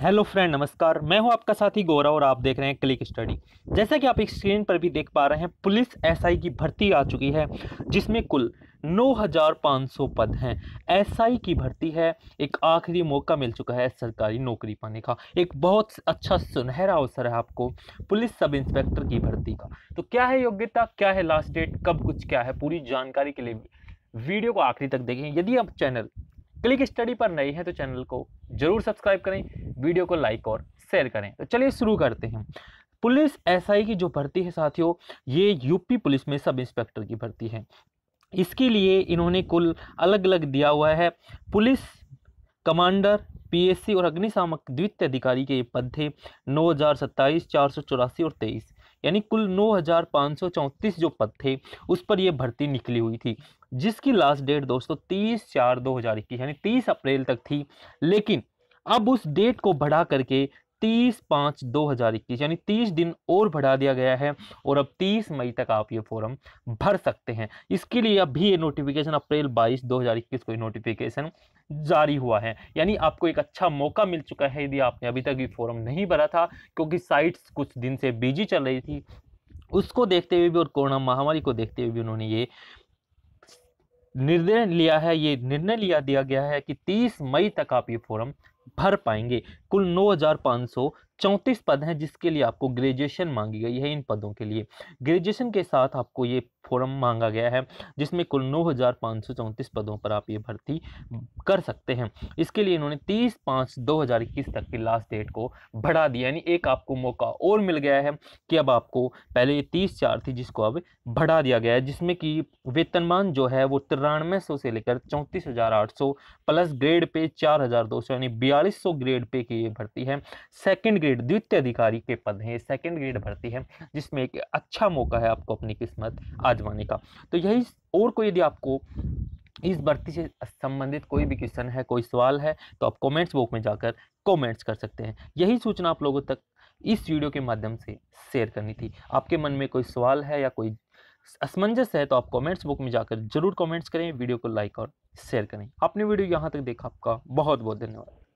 hello friend नमस्कार मैं हूं आपका साथी गौरव और आप देख रहे हैं क्लिक स्टडी जैसा कि आप एक स्क्रीन पर भी देख पा रहे हैं पुलिस एसआई की भर्ती आ चुकी है जिसमें कुल 9,500 पद हैं एसआई की भर्ती है एक आखिरी मौका मिल चुका है सरकारी नौकरी पाने का एक बहुत अच्छा सुनहरा अवसर है आपको पुलिस सब इंस्पेक्टर की भर्ती का तो क्या है योग्यता क्या है लास्ट डेट कब कुछ क्या है पूरी जानकारी के लिए वीडियो को आखिरी तक देखें यदि आप चैनल क्लिक स्टडी पर नई है तो चैनल को जरूर सब्सक्राइब करें वीडियो को लाइक और शेयर करें तो चलिए शुरू करते हैं पुलिस एसआई की जो भर्ती है साथियों ये यूपी पुलिस में सब इंस्पेक्टर की भर्ती है इसके लिए इन्होंने कुल अलग अलग दिया हुआ है पुलिस कमांडर पीएससी और अग्निशामक द्वितीय अधिकारी के ये पद थे नौ हज़ार सत्ताईस चार सौ चौरासी और तेईस यानी कुल 9,534 जो पद थे उस पर यह भर्ती निकली हुई थी जिसकी लास्ट डेट दोस्तों 30 चार 2021 यानी 30 अप्रैल तक थी लेकिन अब उस डेट को बढ़ा करके तीस पाँच दो हज़ार इक्कीस यानी तीस दिन और बढ़ा दिया गया है और अब तीस मई तक आप ये फॉर्म भर सकते हैं इसके लिए अभी ये नोटिफिकेशन अप्रैल बाईस दो हज़ार इक्कीस को नोटिफिकेशन जारी हुआ है यानी आपको एक अच्छा मौका मिल चुका है यदि आपने अभी तक ये फॉर्म नहीं भरा था क्योंकि साइट्स कुछ दिन से बिजी चल रही थी उसको देखते हुए भी और कोरोना महामारी को देखते हुए भी उन्होंने ये निर्णय लिया है ये निर्णय लिया दिया गया है कि 30 मई तक आप ये फॉर्म भर पाएंगे कुल नौ हज़ार पाँच सौ चौंतीस पद हैं जिसके लिए आपको ग्रेजुएशन मांगी गई है इन पदों के लिए ग्रेजुएशन के साथ आपको ये फॉर्म मांगा गया है जिसमें कुल नौ हज़ार पाँच सौ चौंतीस पदों पर आप ये भर्ती कर सकते हैं इसके लिए इन्होंने तीस पाँच दो हज़ार इक्कीस तक की लास्ट डेट को बढ़ा दिया यानी एक आपको मौका और मिल गया है कि अब आपको पहले ये तीस चार थी जिसको अब बढ़ा दिया गया है जिसमें कि वेतनमान जो है वो तिरानवे सौ से लेकर चौंतीस हज़ार आठ सौ प्लस ग्रेड पे चार हज़ार दो सौ यानी बयालीस सौ ग्रेड पे की ये भर्ती है सेकेंड ग्रेड द्वितीय अधिकारी के पद हैं सेकंड ग्रेड भर्ती है जिसमें एक अच्छा मौका है आपको अपनी किस्मत आजमाने का तो यही और कोई यदि आपको इस भर्ती से संबंधित कोई भी क्वेश्चन है कोई सवाल है तो आप कॉमेंट्स बॉक्स में जाकर कॉमेंट्स कर सकते हैं यही सूचना आप लोगों तक इस वीडियो के माध्यम से शेयर करनी थी आपके मन में कोई सवाल है या कोई असमंजस है तो आप कमेंट्स बुक में जाकर जरूर कमेंट्स करें वीडियो को लाइक और शेयर करें आपने वीडियो यहाँ तक देखा आपका बहुत बहुत धन्यवाद